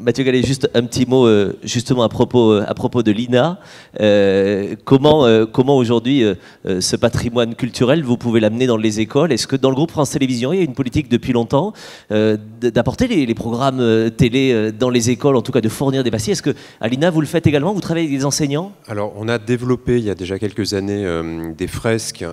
Mathieu Gallet, juste un petit mot euh, justement à propos, euh, à propos de l'INA. Euh, comment comment aujourd'hui ce patrimoine culturel, vous pouvez l'amener dans les écoles Est-ce que dans le groupe France Télévisions, il y a une politique depuis longtemps d'apporter les, programmes télé dans les écoles, en tout cas de fournir des bases Est-ce que à l'INA, vous le faites également Vous travaillez avec des enseignants Alors, on a développé il y a déjà quelques années des fresques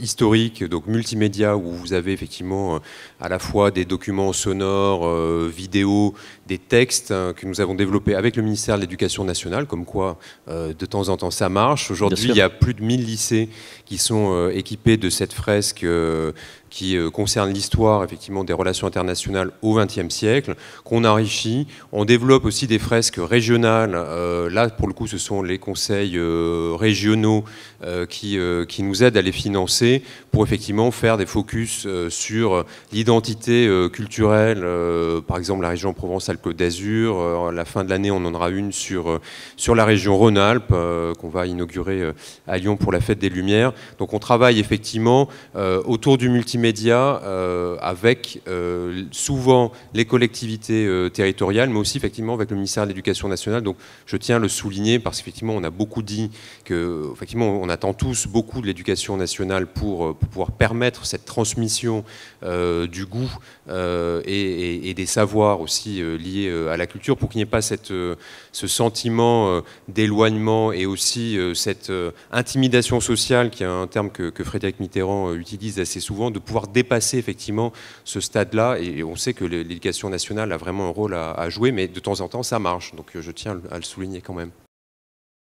historiques, donc multimédia, où vous avez effectivement à la fois des documents sonores, vidéo, des textes hein, que nous avons développés avec le ministère de l'Éducation nationale, comme quoi euh, de temps en temps ça marche. Aujourd'hui, il y a plus de 1000 lycées qui sont euh, équipés de cette fresque euh, qui euh, concerne l'histoire effectivement des relations internationales au XXe siècle, qu'on enrichit. On développe aussi des fresques régionales. Euh, là, pour le coup, ce sont les conseils euh, régionaux qui, qui nous aident à les financer pour effectivement faire des focus sur l'identité culturelle. par exemple, la région Provence-Alpes d'Azur. à la fin de l'année, on en aura une sur, sur la région Rhône-Alpes qu'on va inaugurer à Lyon pour la fête des Lumières. Donc, on travaille effectivement autour du multi médias euh, avec euh, souvent les collectivités euh, territoriales, mais aussi effectivement avec le ministère de l'Éducation nationale. Donc je tiens à le souligner parce qu'effectivement on a beaucoup dit que effectivement on attend tous beaucoup de l'éducation nationale pour, pouvoir permettre cette transmission du goût et, des savoirs aussi liés à la culture pour qu'il n'y ait pas cette, ce sentiment d'éloignement et aussi cette intimidation sociale qui est un terme que, que Frédéric Mitterrand utilise assez souvent de pouvoir dépasser effectivement ce stade-là. Et on sait que l'éducation nationale a vraiment un rôle à, jouer, mais de temps en temps, ça marche. Donc euh, je tiens à le souligner quand même.